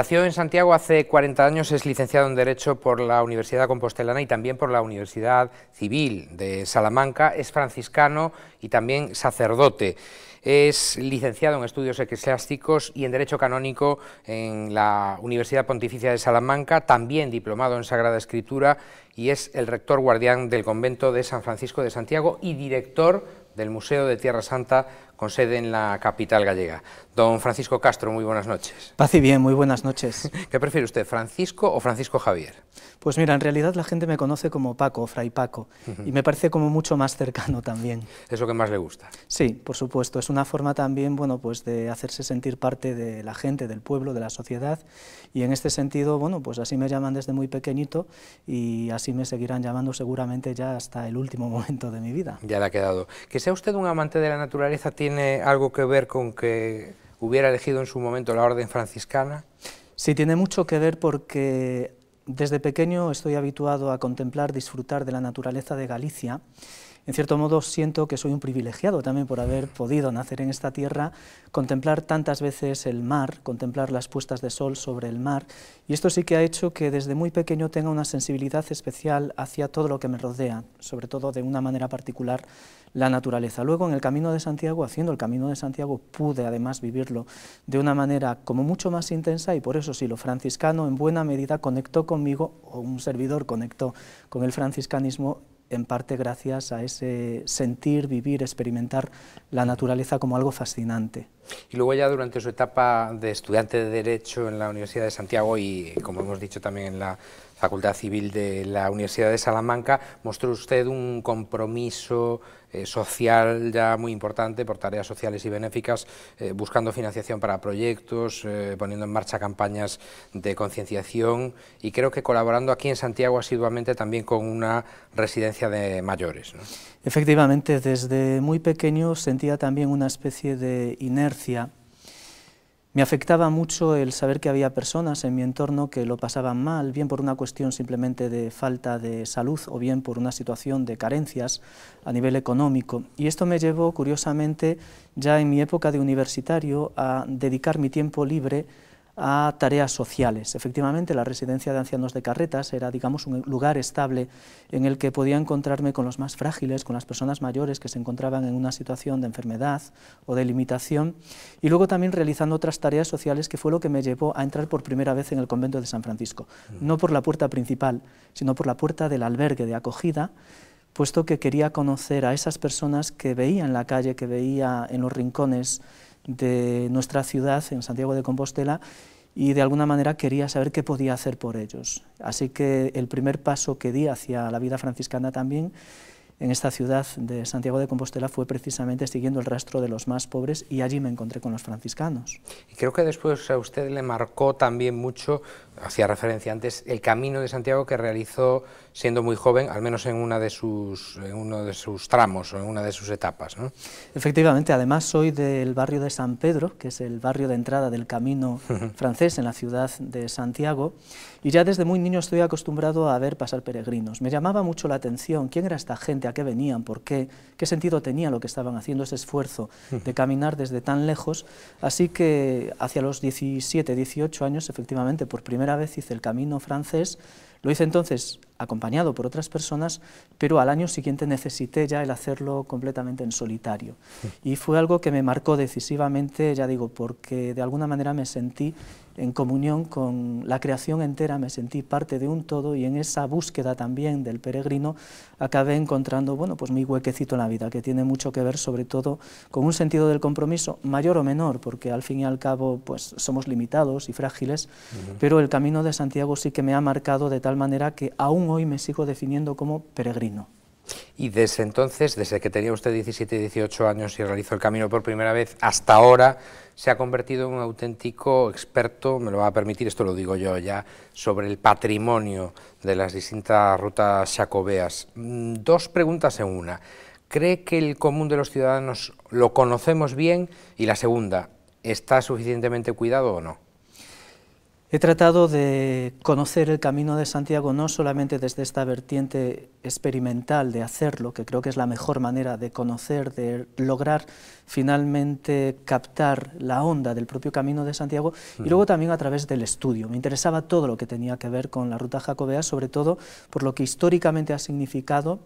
Nació en Santiago hace 40 años, es licenciado en Derecho por la Universidad Compostelana y también por la Universidad Civil de Salamanca, es franciscano y también sacerdote. Es licenciado en Estudios Eclesiásticos y en Derecho Canónico en la Universidad Pontificia de Salamanca, también diplomado en Sagrada Escritura y es el rector guardián del convento de San Francisco de Santiago y director del Museo de Tierra Santa con sede en la capital gallega. Don Francisco Castro, muy buenas noches. Paz y bien, muy buenas noches. ¿Qué prefiere usted, Francisco o Francisco Javier? Pues mira, en realidad la gente me conoce como Paco, Fray Paco, y me parece como mucho más cercano también. ¿Es lo que más le gusta? Sí, por supuesto, es una forma también, bueno, pues de hacerse sentir parte de la gente, del pueblo, de la sociedad, y en este sentido, bueno, pues así me llaman desde muy pequeñito y así me seguirán llamando seguramente ya hasta el último momento de mi vida. Ya le ha quedado. Que sea usted un amante de la naturaleza tiene tiene algo que ver con que hubiera elegido en su momento la orden franciscana? Sí, tiene mucho que ver porque desde pequeño estoy habituado a contemplar, disfrutar de la naturaleza de Galicia. En cierto modo siento que soy un privilegiado también por haber podido nacer en esta tierra, contemplar tantas veces el mar, contemplar las puestas de sol sobre el mar. Y esto sí que ha hecho que desde muy pequeño tenga una sensibilidad especial hacia todo lo que me rodea, sobre todo de una manera particular la naturaleza. Luego en el Camino de Santiago, haciendo el Camino de Santiago, pude además vivirlo de una manera como mucho más intensa y por eso si lo franciscano en buena medida conectó conmigo, o un servidor conectó con el franciscanismo, en parte gracias a ese sentir, vivir, experimentar la naturaleza como algo fascinante. Y luego ya durante su etapa de estudiante de Derecho en la Universidad de Santiago y, como hemos dicho también en la Facultad Civil de la Universidad de Salamanca, mostró usted un compromiso eh, social ya muy importante por tareas sociales y benéficas, eh, buscando financiación para proyectos, eh, poniendo en marcha campañas de concienciación y creo que colaborando aquí en Santiago asiduamente también con una residencia de mayores. Efectivamente, desde muy pequeño sentía también una especie de inercia me afectaba mucho el saber que había personas en mi entorno que lo pasaban mal, bien por una cuestión simplemente de falta de salud o bien por una situación de carencias a nivel económico. Y esto me llevó, curiosamente, ya en mi época de universitario a dedicar mi tiempo libre a tareas sociales. Efectivamente, la residencia de ancianos de Carretas era, digamos, un lugar estable en el que podía encontrarme con los más frágiles, con las personas mayores que se encontraban en una situación de enfermedad o de limitación, y luego también realizando otras tareas sociales que fue lo que me llevó a entrar por primera vez en el convento de San Francisco, mm. no por la puerta principal, sino por la puerta del albergue de acogida, puesto que quería conocer a esas personas que veía en la calle, que veía en los rincones, de nuestra ciudad, en Santiago de Compostela, y de alguna manera quería saber qué podía hacer por ellos. Así que el primer paso que di hacia la vida franciscana también en esta ciudad de Santiago de Compostela fue precisamente siguiendo el rastro de los más pobres y allí me encontré con los franciscanos. Y creo que después a usted le marcó también mucho, hacía referencia antes, el camino de Santiago que realizó siendo muy joven, al menos en, una de sus, uno de sus tramos o en una de sus etapas. Efectivamente, además soy del barrio de San Pedro, que es el barrio de entrada del camino francés en la ciudad de Santiago, y ya desde muy niño estoy acostumbrado a ver pasar peregrinos. Me llamaba mucho la atención quién era esta gente, a qué venían, por qué, qué sentido tenía lo que estaban haciendo, ese esfuerzo de caminar desde tan lejos. Así que hacia los 17, 18 años, efectivamente, por primera vez hice el camino francés, lo hice entonces acompañado por otras personas, pero al año siguiente necesité ya el hacerlo completamente en solitario. Y fue algo que me marcó decisivamente, ya digo, porque de alguna manera me sentí en comunión con la creación entera, me sentí parte de un todo y en esa búsqueda también del peregrino acabé encontrando bueno, pues mi huequecito en la vida, que tiene mucho que ver sobre todo con un sentido del compromiso mayor o menor, porque al fin y al cabo pues, somos limitados y frágiles, pero el camino de Santiago sí que me ha marcado de tal manera que aún hoy me sigo definiendo como peregrino. Y desde entonces, desde que tenía usted 17, 18 años y realizó el camino por primera vez, hasta ahora se ha convertido en un auténtico experto, me lo va a permitir, esto lo digo yo ya, sobre el patrimonio de las distintas rutas jacobeas. Mm, dos preguntas en una. ¿Cree que el común de los ciudadanos lo conocemos bien? Y la segunda, ¿está suficientemente cuidado o no? He tratado de conocer el camino de Santiago no solamente desde esta vertiente experimental de hacerlo, que creo que es la mejor manera de conocer, de lograr finalmente captar la onda del propio camino de Santiago, y mm. luego también a través del estudio. Me interesaba todo lo que tenía que ver con la ruta jacobea, sobre todo por lo que históricamente ha significado,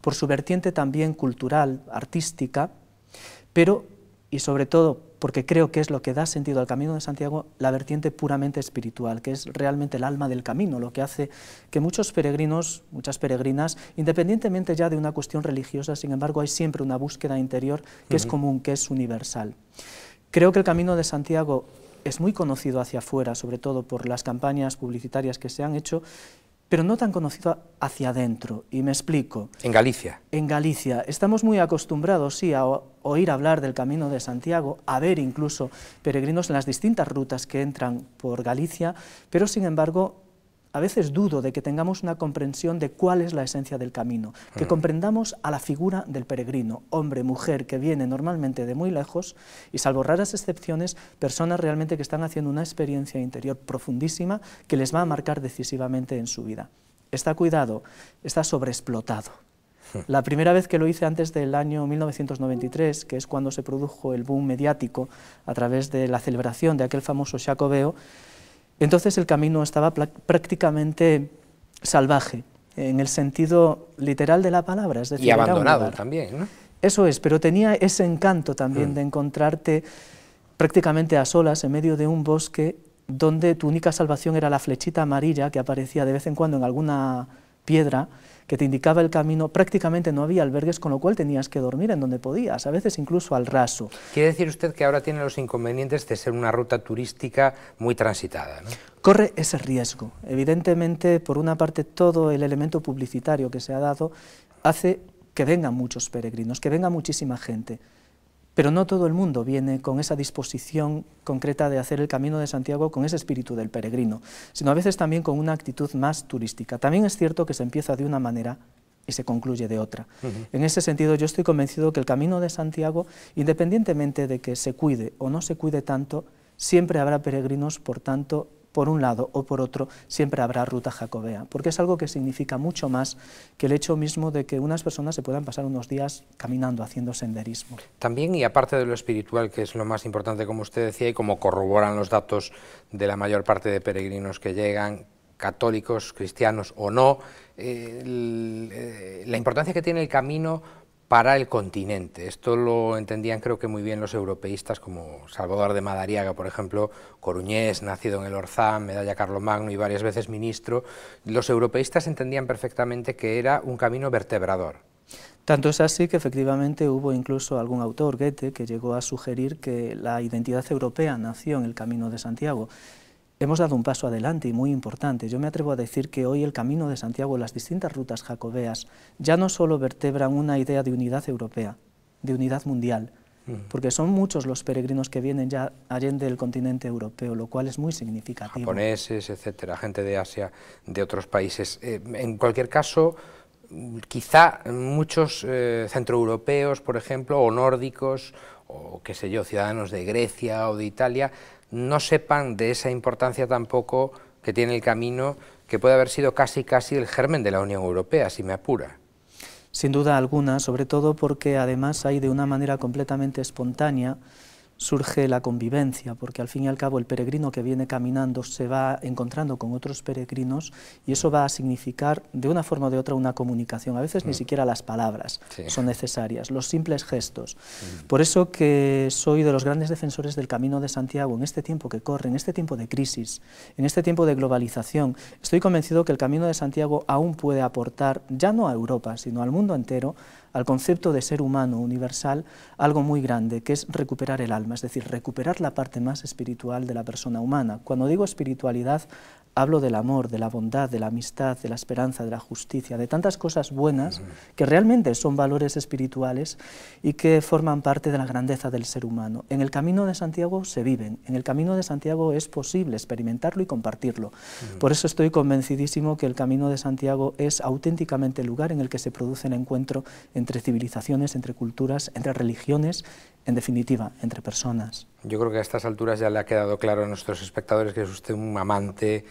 por su vertiente también cultural, artística, pero y sobre todo porque creo que es lo que da sentido al Camino de Santiago, la vertiente puramente espiritual, que es realmente el alma del camino, lo que hace que muchos peregrinos, muchas peregrinas, independientemente ya de una cuestión religiosa, sin embargo hay siempre una búsqueda interior que es común, que es universal. Creo que el Camino de Santiago es muy conocido hacia afuera, sobre todo por las campañas publicitarias que se han hecho, pero no tan conocido hacia adentro, y me explico. En Galicia. En Galicia. Estamos muy acostumbrados, sí, a oír hablar del Camino de Santiago, a ver incluso peregrinos en las distintas rutas que entran por Galicia, pero sin embargo a veces dudo de que tengamos una comprensión de cuál es la esencia del camino, que ah. comprendamos a la figura del peregrino, hombre, mujer, que viene normalmente de muy lejos, y salvo raras excepciones, personas realmente que están haciendo una experiencia interior profundísima que les va a marcar decisivamente en su vida. Está cuidado, está sobreexplotado. Ah. La primera vez que lo hice antes del año 1993, que es cuando se produjo el boom mediático a través de la celebración de aquel famoso Jacobeo, entonces el camino estaba prácticamente salvaje, en el sentido literal de la palabra. Es decir, y abandonado también, ¿no? Eso es, pero tenía ese encanto también mm. de encontrarte prácticamente a solas en medio de un bosque donde tu única salvación era la flechita amarilla que aparecía de vez en cuando en alguna piedra que te indicaba el camino, prácticamente no había albergues, con lo cual tenías que dormir en donde podías, a veces incluso al raso. Quiere decir usted que ahora tiene los inconvenientes de ser una ruta turística muy transitada, Corre ese riesgo. Evidentemente, por una parte, todo el elemento publicitario que se ha dado hace que vengan muchos peregrinos, que venga muchísima gente. Pero no todo el mundo viene con esa disposición concreta de hacer el Camino de Santiago con ese espíritu del peregrino, sino a veces también con una actitud más turística. También es cierto que se empieza de una manera y se concluye de otra. En ese sentido, yo estoy convencido que el Camino de Santiago, independientemente de que se cuide o no se cuide tanto, siempre habrá peregrinos, por tanto, por un lado o por otro, siempre habrá ruta jacobea, porque es algo que significa mucho más que el hecho mismo de que unas personas se puedan pasar unos días caminando, haciendo senderismo. También, y aparte de lo espiritual, que es lo más importante, como usted decía, y como corroboran los datos de la mayor parte de peregrinos que llegan, católicos, cristianos o no, eh, eh, la importancia que tiene el camino para el continente. Esto lo entendían creo que muy bien los europeístas como Salvador de Madariaga, por ejemplo, coruñés, nacido en el Orzán, medalla Carlomagno y varias veces ministro. Los europeístas entendían perfectamente que era un camino vertebrador. Tanto es así que efectivamente hubo incluso algún autor, Goethe, que llegó a sugerir que la identidad europea nació en el Camino de Santiago hemos dado un paso adelante y muy importante. Yo me atrevo a decir que hoy el Camino de Santiago, las distintas rutas jacobeas, ya no solo vertebran una idea de unidad europea, de unidad mundial, mm. porque son muchos los peregrinos que vienen ya allende del continente europeo, lo cual es muy significativo. Japoneses, etcétera, gente de Asia, de otros países. Eh, en cualquier caso, quizá muchos eh, centroeuropeos, por ejemplo, o nórdicos, o qué sé yo, ciudadanos de Grecia o de Italia, no sepan de esa importancia tampoco que tiene el camino que puede haber sido casi casi el germen de la Unión Europea, si me apura. Sin duda alguna, sobre todo porque además hay de una manera completamente espontánea surge la convivencia, porque al fin y al cabo el peregrino que viene caminando se va encontrando con otros peregrinos y eso va a significar de una forma o de otra una comunicación. A veces ni mm. siquiera las palabras son necesarias, los simples gestos. Mm. Por eso que soy de los grandes defensores del Camino de Santiago en este tiempo que corre, en este tiempo de crisis, en este tiempo de globalización. Estoy convencido que el Camino de Santiago aún puede aportar, ya no a Europa, sino al mundo entero, al concepto de ser humano universal algo muy grande, que es recuperar el alma, es decir, recuperar la parte más espiritual de la persona humana. Cuando digo espiritualidad, hablo del amor, de la bondad, de la amistad, de la esperanza, de la justicia, de tantas cosas buenas que realmente son valores espirituales y que forman parte de la grandeza del ser humano. En el camino de Santiago se viven, en el camino de Santiago es posible experimentarlo y compartirlo. Por eso estoy convencidísimo que el camino de Santiago es auténticamente el lugar en el que se produce el encuentro entre civilizaciones, entre culturas, entre religiones, en definitiva, entre personas. Yo creo que a estas alturas ya le ha quedado claro a nuestros espectadores que es usted un amante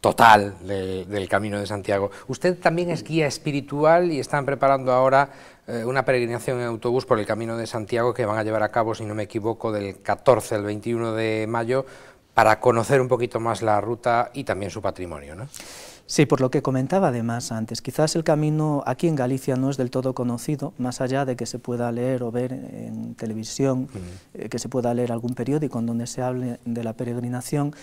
total del Camino de Santiago. Usted también es guía espiritual y están preparando ahora eh, una peregrinación en autobús por el Camino de Santiago que van a llevar a cabo, si no me equivoco, del 14 al 21 de mayo para conocer un poquito más la ruta y también su patrimonio, ¿no? Sí, por lo que comentaba además antes, quizás el camino aquí en Galicia no es del todo conocido, más allá de que se pueda leer o ver en televisión, eh, que se pueda leer algún periódico en donde se hable de la peregrinación,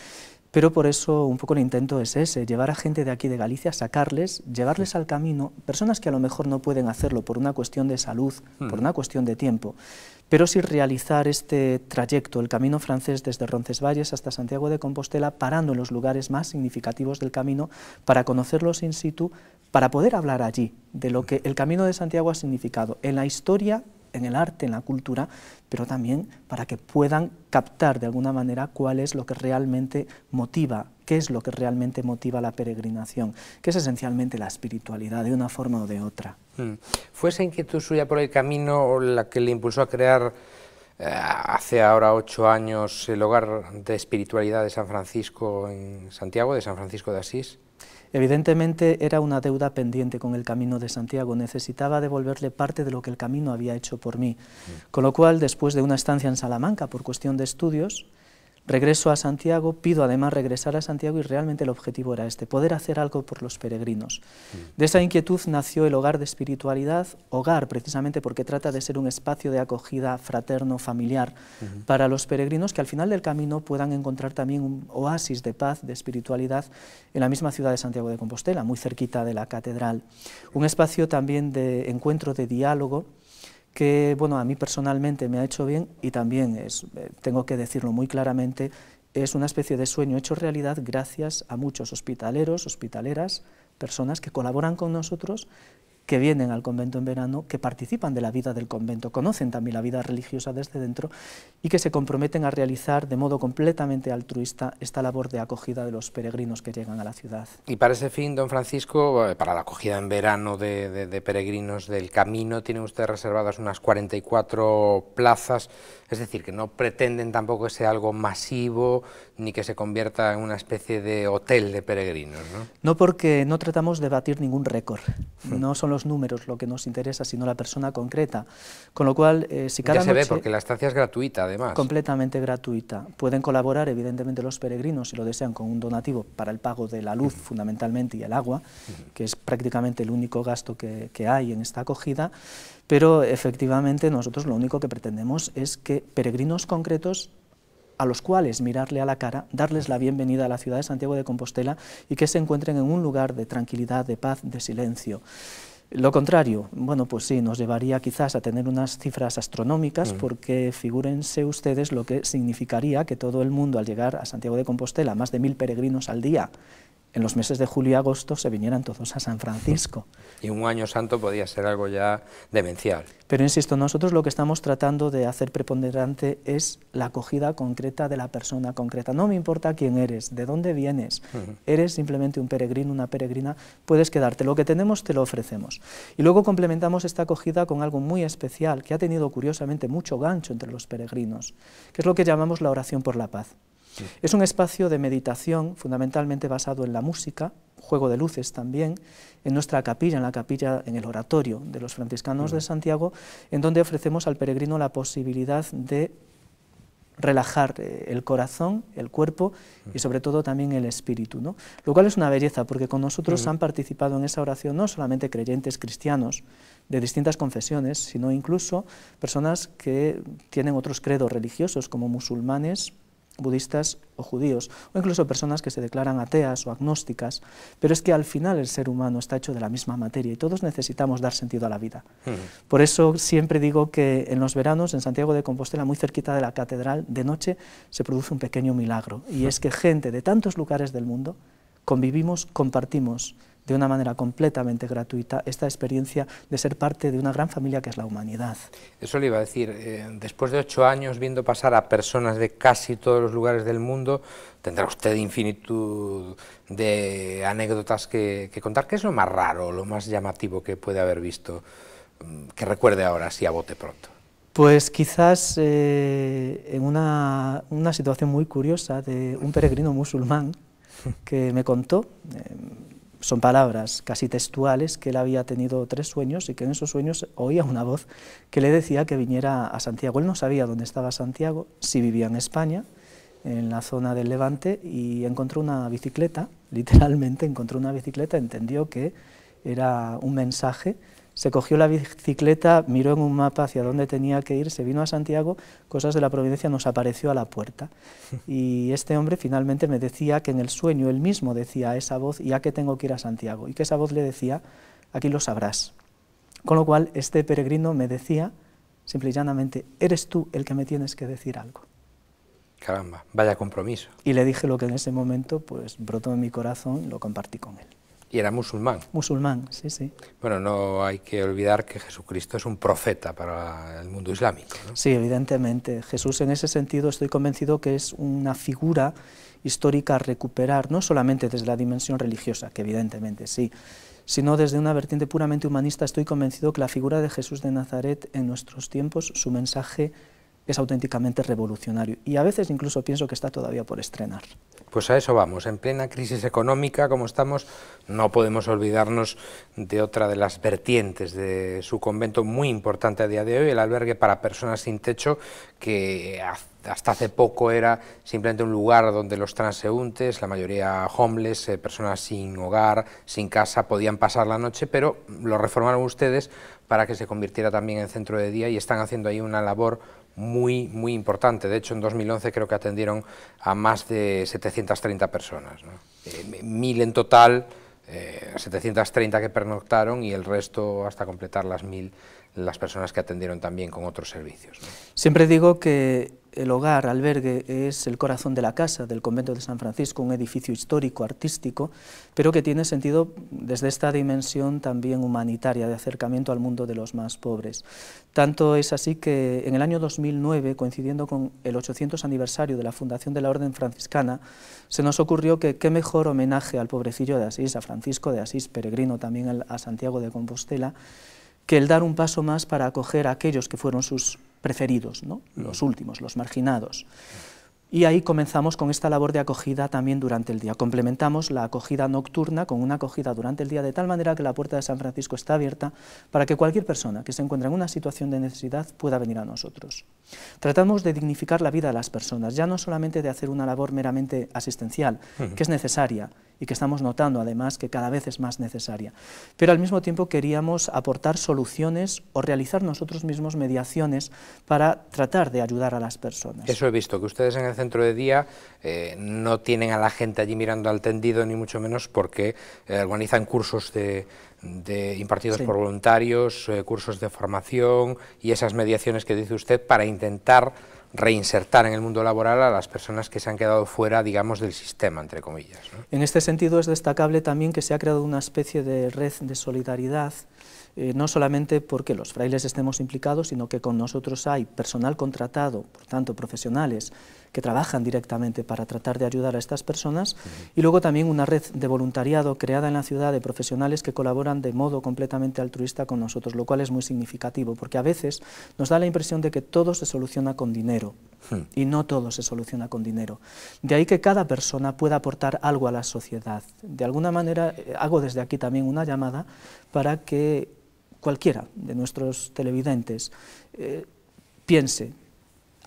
pero por eso un poco el intento es ese, llevar a gente de aquí de Galicia, sacarles, llevarles al camino, personas que a lo mejor no pueden hacerlo por una cuestión de salud, por una cuestión de tiempo, pero sí realizar este trayecto, el camino francés desde Roncesvalles hasta Santiago de Compostela, parando en los lugares más significativos del camino para conocerlos in situ, para poder hablar allí de lo que el camino de Santiago ha significado en la historia en el arte, en la cultura, pero también para que puedan captar de alguna manera cuál es lo que realmente motiva qué es lo que realmente motiva la peregrinación, que es esencialmente la espiritualidad, de una forma o de otra. Mm. ¿Fue esa inquietud suya por el camino la que le impulsó a crear eh, hace ahora ocho años el Hogar de Espiritualidad de San Francisco en Santiago, de San Francisco de Asís? Evidentemente era una deuda pendiente con el Camino de Santiago, necesitaba devolverle parte de lo que el Camino había hecho por mí. Mm. Con lo cual, después de una estancia en Salamanca por cuestión de estudios, Regreso a Santiago, pido además regresar a Santiago y realmente el objetivo era este, poder hacer algo por los peregrinos. Mm. De esa inquietud nació el hogar de espiritualidad, hogar precisamente porque trata de ser un espacio de acogida fraterno, familiar, para los peregrinos que al final del camino puedan encontrar también un oasis de paz, de espiritualidad, en la misma ciudad de Santiago de Compostela, muy cerquita de la catedral. Un espacio también de encuentro, de diálogo, que bueno, a mí personalmente me ha hecho bien y también es, eh, tengo que decirlo muy claramente, es una especie de sueño hecho realidad gracias a muchos hospitaleros, hospitaleras, personas que colaboran con nosotros que vienen al convento en verano, que participan de la vida del convento, conocen también la vida religiosa desde dentro y que se comprometen a realizar de modo completamente altruista esta labor de acogida de los peregrinos que llegan a la ciudad. Y para ese fin, don Francisco, eh, para la acogida en verano de, peregrinos del camino, tiene usted reservadas unas 44 plazas es decir, que no pretenden tampoco que sea algo masivo ni que se convierta en una especie de hotel de peregrinos. No, no porque no tratamos de batir ningún récord. Hmm. No son los números lo que nos interesa, sino la persona concreta. Con lo cual, eh, si cada ya se ve, porque la estancia es gratuita, además. Completamente gratuita. Pueden colaborar, evidentemente, los peregrinos, si lo desean, con un donativo para el pago de la luz, hmm. fundamentalmente, y el agua, hmm. que es prácticamente el único gasto que hay en esta acogida pero efectivamente nosotros lo único que pretendemos es que peregrinos concretos a los cuales mirarle a la cara, darles la bienvenida a la ciudad de Santiago de Compostela y que se encuentren en un lugar de tranquilidad, de paz, de silencio. Lo contrario, bueno, pues sí, nos llevaría quizás a tener unas cifras astronómicas, mm. porque figúrense ustedes lo que significaría que todo el mundo, al llegar a Santiago de Compostela, más de mil peregrinos al día, en los meses de julio y agosto se vinieran todos a San Francisco. Y un año santo podía ser algo ya demencial. Pero insisto, nosotros lo que estamos tratando de hacer preponderante es la acogida concreta de la persona concreta. No me importa quién eres, de dónde vienes, eres simplemente un peregrino, una peregrina, puedes quedarte. Lo que tenemos te lo ofrecemos. Y luego complementamos esta acogida con algo muy especial que ha tenido curiosamente mucho gancho entre los peregrinos, que es lo que llamamos la oración por la paz. Es un espacio de meditación fundamentalmente basado en la música, juego de luces también, en nuestra capilla, en la capilla, en el oratorio de los franciscanos de Santiago, en donde ofrecemos al peregrino la posibilidad de relajar eh, el corazón, el cuerpo y sobre todo también el espíritu, ¿no? lo cual es una belleza porque con nosotros han participado en esa oración no solamente creyentes cristianos de distintas confesiones, sino incluso personas que tienen otros credos religiosos como musulmanes, budistas o judíos, o incluso personas que se declaran ateas o agnósticas, pero es que al final el ser humano está hecho de la misma materia y todos necesitamos dar sentido a la vida. Hmm. Por eso siempre digo que en los veranos en Santiago de Compostela, muy cerquita de la catedral, de noche se produce un pequeño milagro, y hmm. es que gente de tantos lugares del mundo convivimos, compartimos, de una manera completamente gratuita esta experiencia de ser parte de una gran familia que es la humanidad. Eso le iba a decir, eh, después de ocho años viendo pasar a personas de casi todos los lugares del mundo, tendrá usted infinitud de anécdotas que, contar. ¿Qué es lo más raro, lo más llamativo que puede haber visto, mm, que recuerde ahora, si a bote pronto? Pues quizás eh, en una, situación muy curiosa de un peregrino musulmán que me contó, em, son palabras casi textuales que él había tenido tres sueños y que en esos sueños oía una voz que le decía que viniera a Santiago. Él no sabía dónde estaba Santiago, si vivía en España, en la zona del Levante, y encontró una bicicleta, literalmente encontró una bicicleta, entendió que era un mensaje se cogió la bicicleta, miró en un mapa hacia dónde tenía que ir, se vino a Santiago, cosas de la providencia nos apareció a la puerta. Y este hombre finalmente me decía que en el sueño él mismo decía a esa voz, ya que tengo que ir a Santiago, y que esa voz le decía, aquí lo sabrás. Con lo cual, este peregrino me decía, simple y llanamente, eres tú el que me tienes que decir algo. Caramba, vaya compromiso. Y le dije lo que en ese momento pues brotó en mi corazón y lo compartí con él. Y era musulmán. Musulmán, sí, sí. Bueno, no hay que olvidar que Jesucristo es un profeta para el mundo islámico. ¿no? Sí, evidentemente. Jesús en ese sentido estoy convencido que es una figura histórica a recuperar, no solamente desde la dimensión religiosa, que evidentemente sí, sino desde una vertiente puramente humanista. Estoy convencido que la figura de Jesús de Nazaret en nuestros tiempos, su mensaje es auténticamente revolucionario y a veces incluso pienso que está todavía por estrenar. Pues a eso vamos. En plena crisis económica, como estamos, no podemos olvidarnos de otra de las vertientes de su convento muy importante a día de hoy, el albergue para personas sin techo, que hasta hace poco era simplemente un lugar donde los transeúntes, la mayoría homeless, eh, personas sin hogar, sin casa, podían pasar la noche, pero lo reformaron ustedes para que se convirtiera también en centro de día y están haciendo ahí una labor muy, muy importante. De hecho, en 2011 creo que atendieron a más de 730 personas, eh, mil en total, 730 eh, que pernoctaron y el resto hasta completar las mil las personas que atendieron también con otros servicios. Siempre digo que el hogar, albergue, es el corazón de la casa del convento de San Francisco, un edificio histórico, artístico, pero que tiene sentido desde esta dimensión también humanitaria, de acercamiento al mundo de los más pobres. Tanto es así que en el año 2009, coincidiendo con el 800 aniversario de la fundación de la Orden Franciscana, se nos ocurrió que qué mejor homenaje al pobrecillo de Asís, a Francisco de Asís, peregrino también a Santiago de Compostela, que el dar un paso más para acoger a aquellos que fueron sus preferidos, ¿no? los últimos, los marginados. Y ahí comenzamos con esta labor de acogida también durante el día. Complementamos la acogida nocturna con una acogida durante el día, de tal manera que la puerta de San Francisco está abierta para que cualquier persona que se encuentre en una situación de necesidad pueda venir a nosotros. Tratamos de dignificar la vida de las personas, ya no solamente de hacer una labor meramente asistencial, que es necesaria y que estamos notando además que cada vez es más necesaria. Pero al mismo tiempo queríamos aportar soluciones o realizar nosotros mismos mediaciones para tratar de ayudar a las personas. Eso he visto, que ustedes en el centro de día eh, no tienen a la gente allí mirando al tendido, ni mucho menos porque eh, organizan cursos de, impartidos por voluntarios, eh, cursos de formación y esas mediaciones que dice usted para intentar reinsertar en el mundo laboral a las personas que se han quedado fuera, digamos, del sistema, entre comillas. En este sentido es destacable también que se ha creado una especie de red de solidaridad, eh, no solamente porque los frailes estemos implicados, sino que con nosotros hay personal contratado, por tanto profesionales, que trabajan directamente para tratar de ayudar a estas personas, y luego también una red de voluntariado creada en la ciudad de profesionales que colaboran de modo completamente altruista con nosotros, lo cual es muy significativo, porque a veces nos da la impresión de que todo se soluciona con dinero, hmm. y no todo se soluciona con dinero. De ahí que cada persona pueda aportar algo a la sociedad. De alguna manera, eh, hago desde aquí también una llamada para que cualquiera de nuestros televidentes eh, piense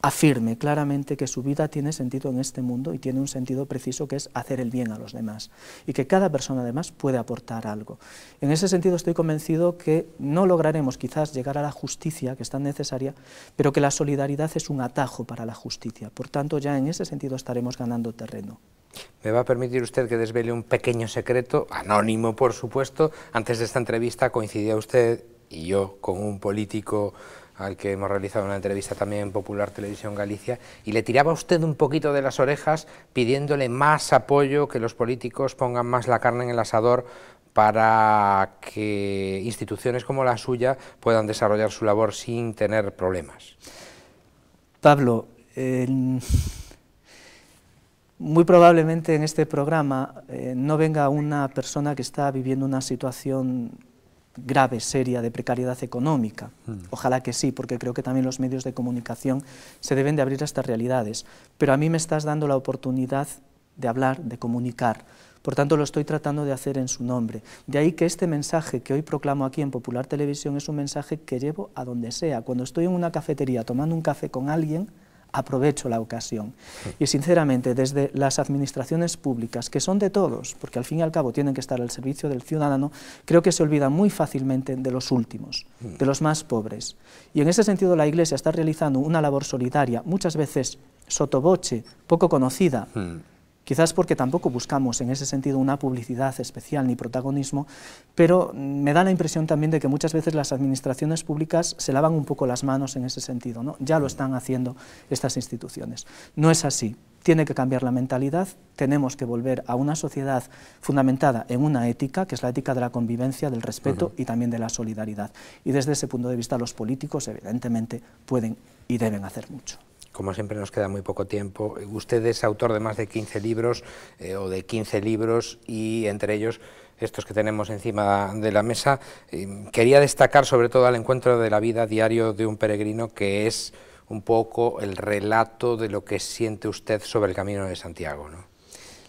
afirme claramente que su vida tiene sentido en este mundo y tiene un sentido preciso que es hacer el bien a los demás y que cada persona además puede aportar algo. En ese sentido estoy convencido que no lograremos quizás llegar a la justicia que es tan necesaria, pero que la solidaridad es un atajo para la justicia. Por tanto, ya en ese sentido estaremos ganando terreno. Me va a permitir usted que desvele un pequeño secreto, anónimo por supuesto. Antes de esta entrevista coincidía usted y yo con un político al que hemos realizado una entrevista también en Popular Televisión Galicia, y le tiraba usted un poquito de las orejas pidiéndole más apoyo, que los políticos pongan más la carne en el asador para que instituciones como la suya puedan desarrollar su labor sin tener problemas. Pablo, muy probablemente en este programa eh, no venga una persona que está viviendo una situación grave, seria de precariedad económica. Hmm. Ojalá que sí, porque creo que también los medios de comunicación se deben de abrir a estas realidades. Pero a mí me estás dando la oportunidad de hablar, de comunicar. Por tanto, lo estoy tratando de hacer en su nombre. De ahí que este mensaje que hoy proclamo aquí en Popular Televisión es un mensaje que llevo a donde sea. Cuando estoy en una cafetería tomando un café con alguien, aprovecho la ocasión. Y sinceramente, desde las administraciones públicas, que son de todos, porque al fin y al cabo tienen que estar al servicio del ciudadano, creo que se olvida muy fácilmente de los últimos, mm. de los más pobres. Y en ese sentido la Iglesia está realizando una labor solidaria, muchas veces sotoboche, poco conocida, mm. Quizás porque tampoco buscamos en ese sentido una publicidad especial ni protagonismo, pero me da la impresión también de que muchas veces las administraciones públicas se lavan un poco las manos en ese sentido. ¿no? Ya lo están haciendo estas instituciones. No es así tiene que cambiar la mentalidad, tenemos que volver a una sociedad fundamentada en una ética, que es la ética de la convivencia, del respeto y también de la solidaridad. Y desde ese punto de vista los políticos evidentemente pueden y deben hacer mucho como siempre nos queda muy poco tiempo. Usted es autor de más de 15 libros eh, o de 15 libros y entre ellos estos que tenemos encima de la mesa. quería destacar sobre todo al encuentro de la vida diario de un peregrino que es un poco el relato de lo que siente usted sobre el Camino de Santiago. ¿no?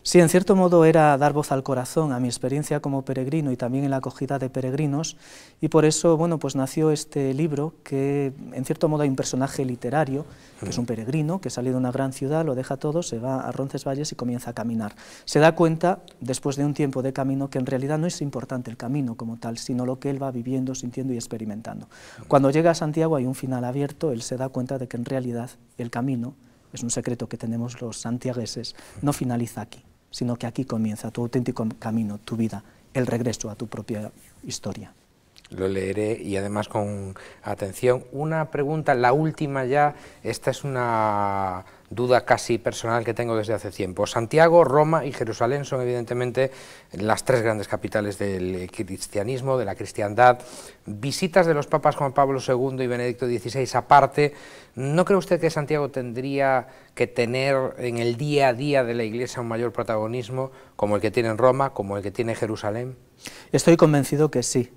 Sí, en cierto modo era dar voz al corazón, a mi experiencia como peregrino y también en la acogida de peregrinos, y por eso, bueno, pues nació este libro que, en cierto modo, hay un personaje literario, que es un peregrino, que sale de una gran ciudad, lo deja todo, se va a Roncesvalles y comienza a caminar. Se da cuenta, después de un tiempo de camino, que en realidad no es importante el camino como tal, sino lo que él va viviendo, sintiendo y experimentando. Cuando llega a Santiago hay un final abierto, él se da cuenta de que en realidad el camino, es un secreto que tenemos los santiagueses, no finaliza aquí sino que aquí comienza tu auténtico camino, tu vida, el regreso a tu propia historia. Lo leeré y además con atención. Una pregunta, la última ya, esta es una duda casi personal que tengo desde hace tiempo. Santiago, Roma y Jerusalén son evidentemente las tres grandes capitales del cristianismo, de la cristiandad. Visitas de los papas Juan Pablo II y Benedicto XVI aparte, ¿no cree usted que Santiago tendría que tener en el día a día de la Iglesia un mayor protagonismo como el que tiene Roma, como el que tiene Jerusalén? Estoy convencido que sí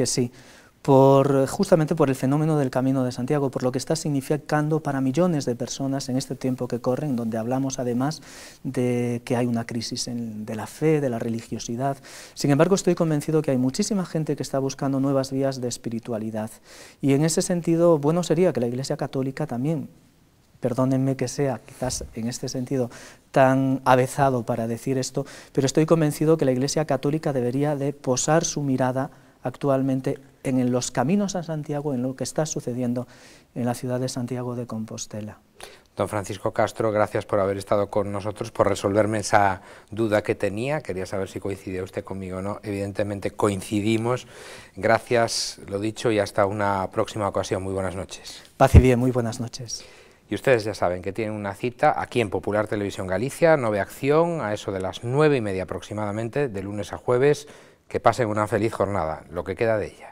que sí, por, justamente por el fenómeno del Camino de Santiago, por lo que está significando para millones de personas en este tiempo que corren, donde hablamos además de que hay una crisis de la fe, de la religiosidad. Sin embargo, estoy convencido que hay muchísima gente que está buscando nuevas vías de espiritualidad. Y en ese sentido, bueno sería que la Iglesia Católica también perdónenme que sea quizás en este sentido tan avezado para decir esto, pero estoy convencido que la Iglesia Católica debería de posar su mirada actualmente en los caminos a Santiago, en lo que está sucediendo en la ciudad de Santiago de Compostela. Don Francisco Castro, gracias por haber estado con nosotros, por resolverme esa duda que tenía. Quería saber si coincidía usted conmigo o no. Evidentemente coincidimos. Gracias, lo dicho, y hasta una próxima ocasión. Muy buenas noches. Paz y bien, muy buenas noches. Y ustedes ya saben que tienen una cita aquí en Popular Televisión Galicia, 9 Acción, a eso de las nueve y media aproximadamente, de lunes a jueves, que pasen una feliz jornada, lo que queda de ella.